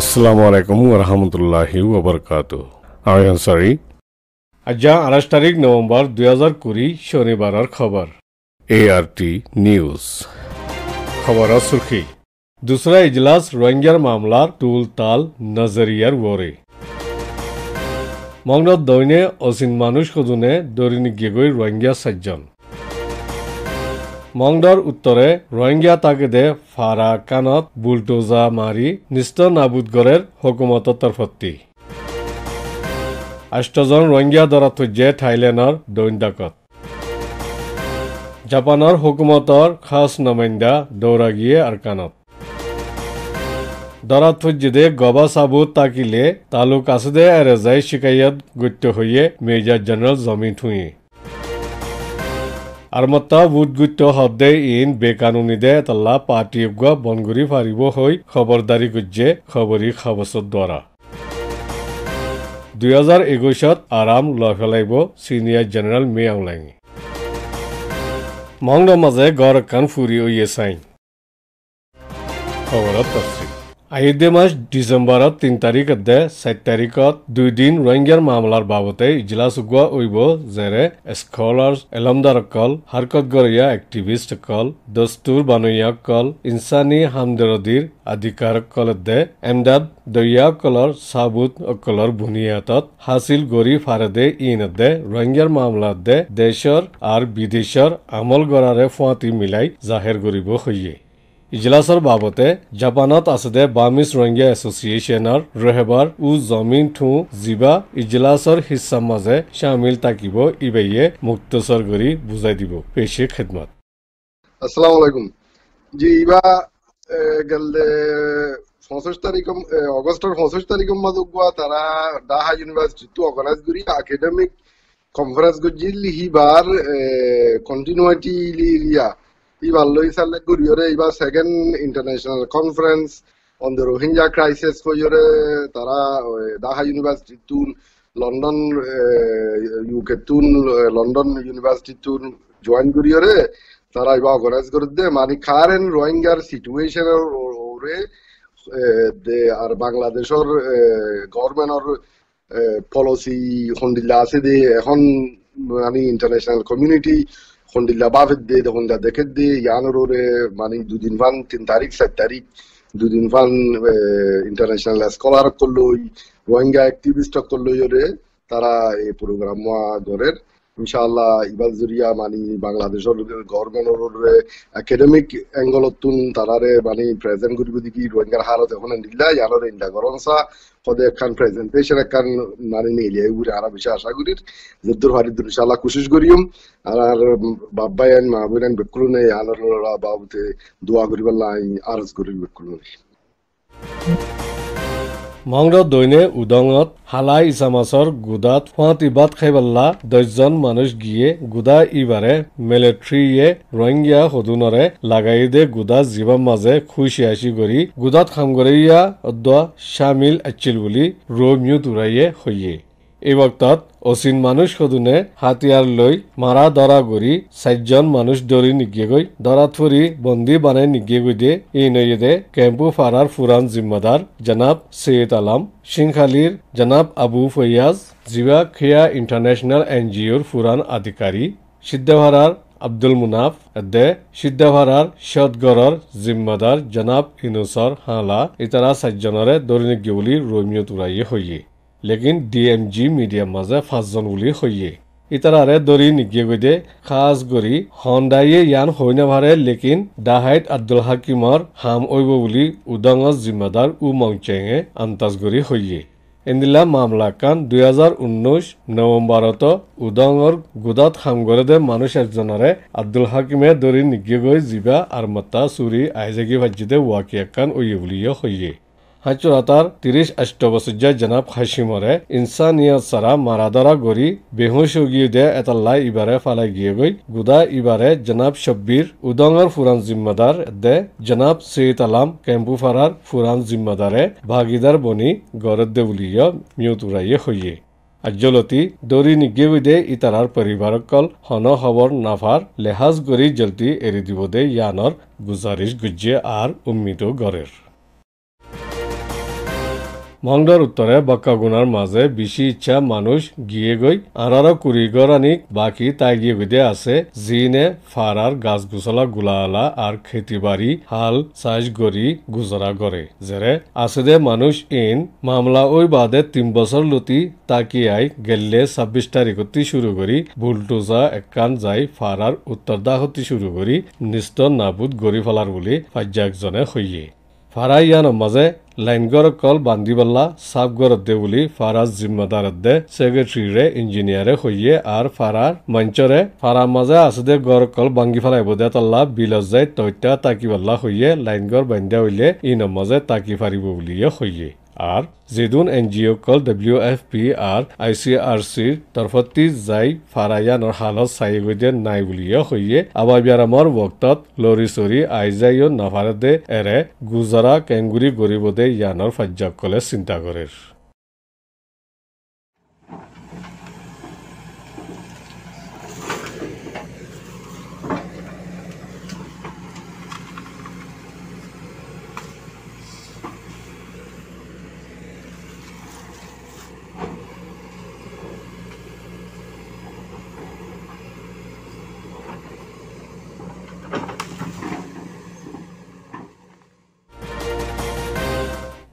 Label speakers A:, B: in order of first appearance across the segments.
A: আসসালামু আলাইকুম রহমতুল্লাহি ওবরকাত আমি আনসারি আজ আঠাশ তারিখ নভেম্বর দুই হাজার কুড়ি শনিবারের খবর এ আর টি নিউজ খবর সুখী দুসরা इजलास রোহিঙ্গার মামলা টুল তাল নজরিয়ার वोरे মংনত দৈনে অচিন মানুষ সদুনে দৈনিক গেগৈ রোহিঙ্গা সাজ্জন মংদৰ উত্তৰে ৰোহিংগীয়া তাগেদে ফাৰা কানত বুলডোজা মাৰি নিষ্ঠ নাবুদগড়ৰ হকুমতৰ তৰফতি আষ্টজন ৰোহিংগীয়া দৰাত যে থাইলেণ্ডৰ দৈন্দাকত জাপানৰ হকুমতৰ খাচ নমাইণ্ডা দৌৰাগীয়ে আৰু কানত দৰাত যদি গবা চাবু তাকিলে তালুক আছে দে এৰে যায় শিকায়ত গত্য হৈয়ে মেজৰ জেনেৰেল জমি থুঁয়ে আৰমত্ত বুটগুত্য শব্দে ইন বেকানুনী দে তল্লা পাটি উগুৱা বনগুৰি ফাৰিব হৈ খবৰদাৰী গুজ্জে খবৰী খাবচত দ্বাৰা দুই হাজাৰ একৈশত আৰাম লাইব ছিনিয়ৰ জেনেৰেল মেয়াওলাঙি মহংগৰ মাজে গড় কাণ ফুৰি উয়ে চাইন খবৰত আছে আয়োধ্যা মাস ডিচেম্বৰত তিনি তারিখ অধ্যে সাত তারিখত দুই দিন রোহিঙ্গার মামলার বাবতে ইজলাস উগুয়া ওইব জেরে স্কলার্স এলমদার অকল হারকত গড়িয়া একটিভিস্ট অকল দস্তুর বানৈয়া অকল ইনসানি এমদাদ দৈয়া অকলর সাবুত অকলর বুনিয়াদত হাসিল গরি ফারেদে ইন অধ্যে রোহিঙ্গার মামলা অধ্যে দেশর আর বিদেশর আমল গড়ারে ফুঁয়াতি মিলাই জাহেৰ কৰিব হইয়ে ইজলাছৰ বাবতে জাপানত আছে দে বামিজ ৰোহিংগীয়া এছ'চিয়েচনৰ ৰেহবাৰ উ জমিন থু জিবা ইজলাছৰ হিচাপ মাজে চামিল থাকিব ইবেয়ে মুক্তচৰ কৰি বুজাই দিব পেশী খেদমত
B: আসসালামু আলাইকুম জি ইবা গেলদে পঁচিশ তারিখ অগস্টের পঁচিশ তারিখ মাদ উগুয়া তারা ডাহা ইউনিভার্সিটি অর্গানাইজ করি একাডেমিক কনফারেন্স করছি লিহিবার কন্টিনিউটি লিয়া Ivan Salle Guriore iba second international conference on London UK London university তুন জয়েন করিয়রে তারা ইবা অর্গানাইজ করে দে মানে কারেন রোহিঙ্গার ওরে দে আর বাংলাদেশের গভর্নমেন্টর পলিসি হন্ডিলা আছে দে এখন মানে ইন্টারন্যাশনাল কমিউনিটি হন্ডিল্লা দেখে দে ইয়ানোরে মানে দুদিন ভান তিন তারিখ সাত তারিখ দুদিন ভান ইন্টারন্যাশনাল স্কলার করলো রোহিঙ্গা অ্যাক্টিভিস্ট করলো ওরে তারা এই প্রোগ্রাম ধরের ইনশাআল্লাহ ইবাল জুরিয়া মানে বাংলাদেশের গভর্নমেন্টর একাডেমিক এঙ্গলতুন তারারে মানে প্রেজেন্ট করিব দেখি রোহিঙ্গার হারত এখন নিল্লা ইয়ানোর ইন্ডা গরমসা সদে একখান প্রেজেন্টেশন একখান মানে নিলে উড়ে আরা বেশি আশা করি যদ্দুর হারিদ্দুর ইনশাআল্লাহ কোশিশ করিম আর বাব্বাই আইন মাহবুব আইন বেকুলুনে আলোর বাবুতে দোয়া করিবার লাই আরজ করি বেকুলুনে Thank
A: you. মংগৰ দৈনে উদঙত হালাই ইছামাছৰ গুদাত ফুৱাত ইবাদ খাইবাল্লা দহজন মানুহ গিয়ে গুদা ইবাৰে মেলেট্ৰিয়ে ৰোহিংগীয়া সদুনৰে লাগাই দে গুদা জীৱৰ মাজে খুচিয়াচি কৰি গুদাত সামগ্ৰীয়া অদ্য চামিল আছিল বুলি ৰ মিউ তুৰাইয়ে সৈয়ে এই বক্তত অচিন মানুষ সদুনে হাতিয়ার লৈ মারা দরা গড়ি চারজন মানুষ ডরি নিগে গই দরা থরি বন্দি বানাই নিগে গই দে এই নইয়ে কেম্পু ফারার ফুরান জিম্মাদার জনাব সৈয়দ আলাম সিংখালির জনাব আবু ফৈয়াজ জিবা খিয়া ইন্টারন্যাশনাল ওর ফুরান আধিকারী সিদ্ধাভারার আব্দুল মুনাফ দে সিদ্ধাভারার সদগরর জিম্মাদার জনাব ইনুসর হালা ইতারা চারজনরে দরিনিজ্ঞ বুলি রোমিও তুরাইয়ে হইয়ে লেকিন ডি এম জি মিডিয়াৰ মাজে ফাঁচজন বুলি সহিয়ে ইতাৰাৰে দৰি নিগিয়ে খাজ গৰি হণ্ডাইয়ে ইয়ান সৈন্যভাৰে লেকিন ডাহাইট আব্দুল হাকিমৰ হাম অইব বুলি উদঙৰ জিম্মাদাৰ উ মংচেঙে আন্তাজ গৰি সহিয়ে এনিলা মামলা কাণ দুহেজাৰ ঊনৈছ নৱেম্বৰত উদঙৰ গোদাত হামগৰেদে মানুহ এজনৰে আব্দুল হাকিমে দৰি নিগিয়ে জিবা আৰু মতা চুৰি আইজাগী ভাজিদে ৱাকিয়া কাণ অইয়ে বুলিয়ে সহিয়ে হাচরাতার তিরিশ আষ্টবসজ্জা জনাব হাসিমরে ইনসানিয়ত সারা মারাদরা গরি বেহুশ গিয়ে দে এতাল্লাই ইবারে ফালাই গিয়ে গই গুদা ইবারে জনাব শব্বির উদঙ্গর ফুরান জিম্মাদার দে জনাব সৈয়দ আলাম ক্যাম্পু ফারার ফুরান জিম্মাদারে ভাগিদার বনি গরদ দে উলিয় মিয়তুরাইয়ে হইয়ে আজ্জলতি দৌড়ি নিগিয়ে দে ইতারার পরিবারক কল হন হবর নাফার লেহাজ গরি জলতি এরি দিব দে ইয়ানর গুজারিশ গুজ্জে আর উম্মিত গরের মংডার উত্তরে বক্কাগুনার মাঝে বেশি ইচ্ছা মানুষ গিয়ে গই আনারও কুড়ি গরানিক বাকি তাই গিয়ে গিয়ে আছে জিনে ফারার গাছ গুছলা গুলালা আর খেতি বাড়ি হাল সাইজ গড়ি গুজরা গড়ে জেরে আছে দে মানুষ ইন মামলা ওই বাদে তিন বছর লতি তাকিয়াই গেললে ছাব্বিশ তারিখ হতে শুরু করি বুলটুজা একান যাই ফারার উত্তর দাহ হতে শুরু করি নিস্ত নাবুদ গড়ি ফেলার বলি ফাজ্যাকজনে হইয়ে ফাৰাই ইয়ানৰ মাজে লাইনগড় কল বান্দিবাল্লা চাপগড়ত দে বুলি ফাৰাজ জিম্মাদাৰত দে ছেক্ৰেটেৰীৰে ইঞ্জিনিয়াৰে সৈয়ে আৰু ফাৰাৰ মঞ্চৰে ফাৰাৰ মাজে আছে দে গড় কল বাংগি ফেলাই বদে তল্লা বিলত যাই তত্যা তাকিবাল্লা সৈয়ে লাইনগড় বান্দা উলিয়াই ই নমাজে তাকি ফাৰিব বুলিয়ে সৈয়ে আৰু জেদুন এন জি অ' কল ডব্লিউ এফ পি আৰু আই চি আৰ চিৰ তৰফতি যাই ফাৰায়ানৰ হালত চাইগৈদে নাই বুলিয়ে সৈয়ে আবাবিয়াৰামৰ ভক্তত লৰি চৰি আইজাইও নাভাৰদে এৰে গুজৰা কেংগুৰি গৰিবদে ইয়ানৰ কলে চিন্তা কৰে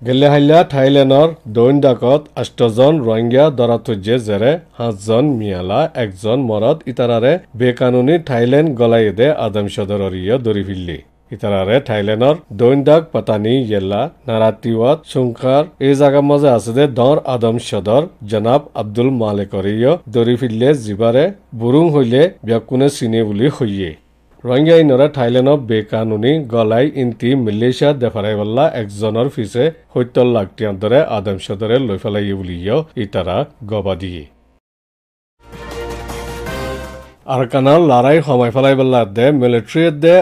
A: গেলেহাল্লা থাইলেণ্ডৰ দৈনডাকত আষ্টজন ৰোহিংগীয়া দৰাতুজ্যে জেৰে সাতজন মিয়ালা একজন মৰত ইতাৰাৰে বেকানুনী থাইলেণ্ড গলাইদে আদম চদৰৰিয়া দৌৰি ফিল্লি ইতাৰাৰে থাইলেণ্ডৰ দৈনডাক পাতানি য়েলা নাৰাতিৱাত চুংকাৰ এই জাগাৰ মাজে আছে দে দৰ আদম চদৰ জনাব আব্দুল মালিকৰিয় দৌৰি ফিল্লে জীৱাৰে বুৰুং হলে ব্যাকুনে চিনে বুলি সৈয়ে ৰহিংগা ইনৰা থাইলেণ্ডৰ বেকানুনি গলাই ইণ্টি মিলেছিয়া দেফাৰাইৱাল্লা একজনৰ পিছে সত্য লাগতিয়াৰ দৰে আদমশ্বদৰে লৈ পেলাই বুলি ইতাৰা গবাদী আৰকানাৰ লাৰাই সময় পেলাই পেলাই দে মিলিট্ৰীয়ে দে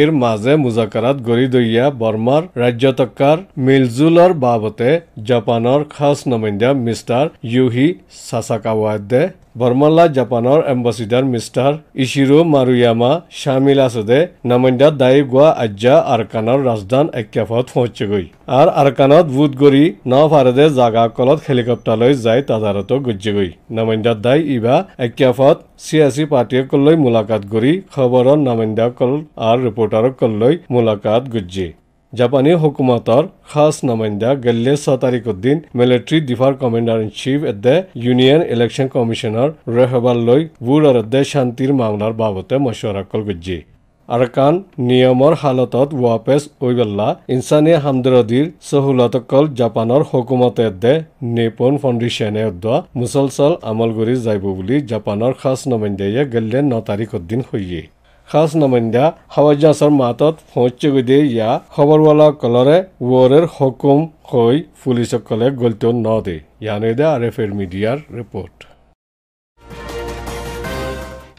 A: ইৰ মাজে মোজাকাৰাত গৰি দৈয়া বৰ্মাৰ ৰাজ্যতকাৰ মিলজুলৰ বাবতে জাপানৰ খাছ নমাইণ্ডা মিষ্টাৰ ইউহি চাচাকাৱাদ্দে বৰ্মল্লা জাপানৰ এম্বাচিডাৰ মিষ্টাৰ ইছিৰো মাৰুয়ামা শামিল আছদে নামাণ্ডা দায়ি গোৱা আজ্যা আৰকানৰ ৰাজধান একেফত পহঁচেগৈ আৰু আৰকানত বুধ গৰি ন ভাৰতে জাগা কলত হেলিকপ্টাৰলৈ যাই তাজাৰতো গজ্জেগৈ নামাণ্ডা দাই ইভা একেফত চি এ চি পাৰ্টীসকললৈ মোলাকাত কৰি খবৰৰ কল আৰু ৰিপৰ্টাৰসকললৈ মুলাকাত গজ্জে জাপানী হকুমতৰ খাচ নমাইন্দা গেলে ছ তাৰিখ উদ্দিন মিলিটাৰী ডিফাৰ কমাণ্ডাৰ ইন চিফ এট দ্য ইউনিয়ন ইলেকশ্যন কমিশ্যনৰ ৰেহবাৰ লৈ বুৰ এদ্য শান্তিৰ মামলাৰ বাবতে মশৱৰা কল আৰু কাৰণ নিয়মৰ হালতত ৱাপেছ ওইবেল্লা ইনচানী হামদৰ্দীৰ চহুলত কল জাপানৰ হকুমতে দে নেপন ফাউণ্ডেশ্যনে অদোৱা মুছলচল আমলগুৰি যাব বুলি জাপানৰ খাচ নমাইণ্ডায়ে গেল্লে ন তাৰিখ উদ্দিন হৈয়ে খাছ নমিন্দা হাৱাজাছৰ মাতত সহ্যগ দিয়ে ইয়া খবৰ ৱালা কলৰে ৱৰে হকুম হৈ পুলিচসকলে গলত ন দে ইয়ানে দে আৰ এফ এৰ মিডিয়াৰ ৰিপৰ্ট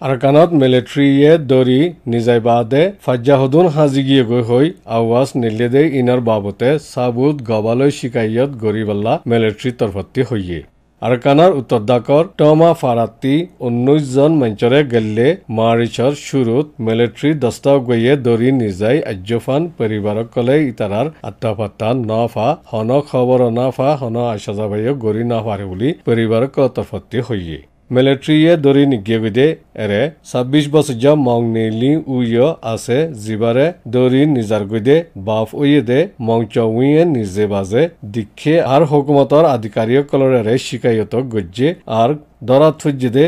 A: আৰকানত মিলিট্ৰীয়ে দৰি নিজাই বাদে ফাজ্জাহদুন হাজিগিয়েগৈ হৈ আৱাজ নিলেদে ইনাৰ বাবতে চাবুত গবালৈ শিকাইয়ত গৰিবাল্লা মিলিট্ৰী তৰফতী হৈয়ে উত্তৰ দাকৰ টমা ফাৰাতি ঊনৈছজন মঞ্চৰে গেল্লে মাৰিচৰ চুৰুত মিলিট্ৰী গৈয়ে দৌৰি নিজাই আজ্যফান পৰিবাৰকলে ইটাৰাৰ আত্মপাত্তা নফা হন খবৰ ফা হন আশাজাবাই গৰি নফাৰে বুলি পৰিবাৰক তৰফতি হয়েই মিলিটেৰীয়ে দৰি নিজ্ঞাবিধে এৰে ছাব্বিছ মং মংনেলি উইয় আছে যিবাৰে দৰি নিজাৰগুইদে বাফ উইয়েদে মংচ উইয়ে নিজে বাজে দীক্ষে আৰু হকুমতৰ আধিকাৰীসকলৰে শিকায়তক গজ্জে আৰু দৰাত থুজ্জেদে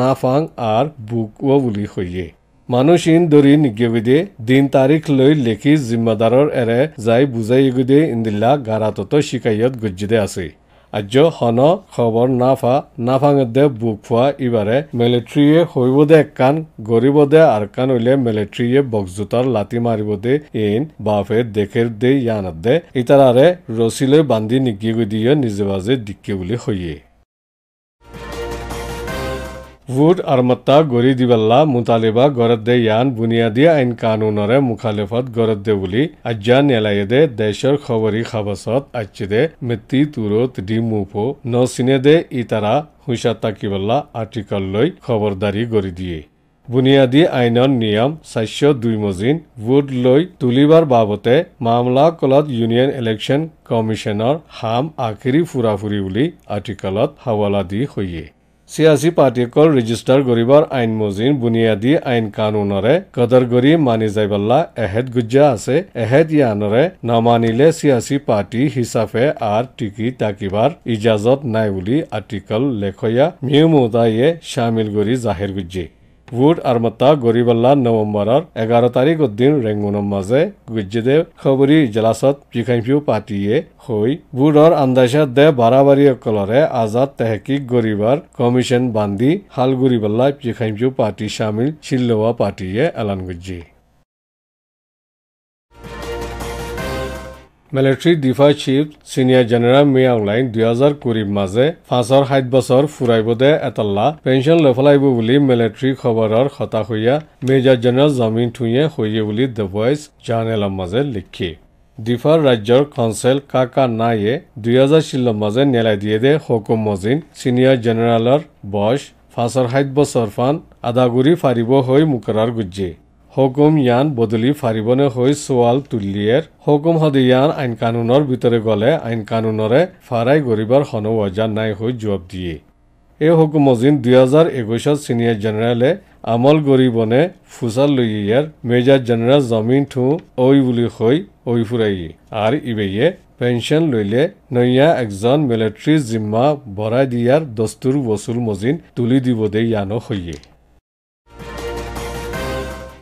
A: না ফাং আৰু বুক ও বুলি সৈয়ে মানুহ ইন দৰি নিজ্ঞাবিধে দিন তাৰিখ লৈ লিখি জিম্মাদাৰৰ এৰে যাই বুজাই গুদে ইন্দিল্লা গাৰাতত শিকায়ত গজ্জিদে আছে আজ্য হন খবৰ নাফা নাফাঙে দে বুক ফুৱা ইবাৰে মেলেট্ৰিয়ে হৈব দে কাণ গৰিব দে আৰু কাণ উলিয়াই মেলেট্ৰিয়ে বক্স জোতাৰ লাটি মাৰিব দে এন বাফে দেখে দে ইয়ান দে ইতাৰাৰে ৰছীলৈ বান্ধি নিকি গৈ দিয়ে নিজে বাজে ডিকে বুলি সৈয়ে ভোট আৰমত্তা গঢ়ি দিবেলা মোতালেবা গৰদ্দে ইয়ান বুনিয়াদী আইন কানুনৰে মুখালিফত গৰদ্দে বুলি আজ্ঞা নেলাইয়েদে দেশৰ খবৰী খাবচত আচ্ছিদে তুৰ তুৰত ডিমুফো ন চিনেদে ইতাৰা হুইচা তাকিবেলা আৰ্টিকল লৈ খবৰদাৰী গঢ়ি দিয়ে বুনিয়াদী আইনৰ নিয়ম চাৰিশ দুই মজিন ভোট লৈ তুলিবাৰ বাবতে মামলা কলত ইউনিয়ন ইলেকশ্যন কমিশ্যনৰ হাম আখিৰি ফুৰা ফুৰি বুলি আৰ্টিকলত হাৱালা দি হৈয়ে চিয়াছী পাৰ্টীকৰ ৰেজিষ্টাৰ কৰিবৰ আইন মজিন বুনিয়াদী আইন কানুনৰে কদৰগৰী মানি যাবলা এহেদ গুজ্জা আছে এহেদ ইয়ানৰে নামানিলে চিয়াছী পাৰ্টী হিচাপে আৰ টিকি তাকিবাৰ ইজাজত নাই বুলি আৰ্টিকল লেখয়া মিউ মৌদায়ে চামিল কৰি জাহিৰ গুজ্জী ভোট আৰু মাতা গৰিবাল্লা নৱেম্বৰৰ এঘাৰ তাৰিখৰ দিন ৰেংগুনৰ মাজে গুজ্জেদেৱ খবৰী জলাচত জিখাইফিউ পাতিয়ে হৈ বুধৰ আন্দাজা দে বাৰাবাৰীসকলৰে আজাদ তেহকিক গৰিবৰ কমিশ্যন বান্ধি শালগুৰিবাল্লা জিখাইফিউ পাতি চামিল চিল্লোৱা পাতিয়ে এলান গুজ্জী মিলিটাৰী ডিফাৰ chief senior general Min Aung Hlaing দুহেজাৰ কুৰিৰ মাজে পাঁচৰ সাত বছৰ ফুৰাইব দে এটাল্লা পেঞ্চন লফলাইব বুলি মিলিটাৰী খবৰৰ হতাশয়া মেজৰ জেনেৰেল জমিন থুঞে হৈয়ে বুলি দ্য ভইচ জাৰ্নেলৰ মাজে লিখি ডিফাৰ ৰাজ্যৰ কাউঞ্চেল কাকা নাইয়ে দুহেজাৰ ষোল্লৰ মাজে নেলাই দিয়ে দে হকুম মজিন চিনিয়ৰ জেনেৰেলৰ বছ পাঁচৰ সাত বছৰ ফান আদাগুৰি ফাৰিব হৈ মুকৰাৰ গুজ্জি হুকুম ইয়ান বদলি ফাৰিবনে হৈ চোৱাল তুলিয়েৰ হুকুম সদে ইয়ান আইন কানুনৰ ভিতৰে গ'লে আইন কানুনেৰে ফাৰাই গৰিবৰ সনৌ অজান নাই হৈ জোৱাব দিয়ে এই হুকুমজিন দুই হাজাৰ একৈশত ছিনিয়ৰ জেনেৰেলে আমল গৰিবনে ফুচাল লৈ ইয়াৰ মেজৰ জেনেৰেল জমিন থু ঐ বুলি হৈ ঐ ফুৰাই আৰু ইবেয়ে পেঞ্চন লৈলে নৈয়া একজন মিলিটাৰী জিম্মা ভৰাই দিয়াৰ দস্তুৰ বচুল মজিন তুলি দিব দে ইয়ানো সৈয়ে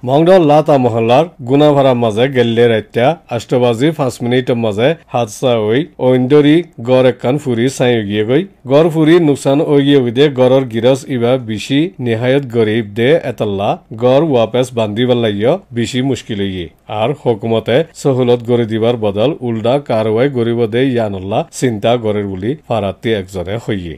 A: মংগল লাটা মহল্লার গুনাভাড়া মাঝে গেল্লে রাত্যা আষ্ট বাজি পাঁচ মিনিটের মাঝে হাদসা ওই ঐন্দরি গড় একখান ফুরি চাই উগিয়ে গই গড় ফুরি নুকসান ওগিয়ে উদে গড়র গিরস ইবা বিশি নিহায়ত গরিব দে এতাল্লা গড় ওয়াপেস বান্ধি বেলাই বিশি মুশকিল ইয়ে আর হকুমতে সহলত গড়ে দিবার বদল উল্ডা কারওয়াই গরিব দে ইয়ানল্লা চিন্তা গড়ের বলে ফারাত্তি একজনে হইয়ে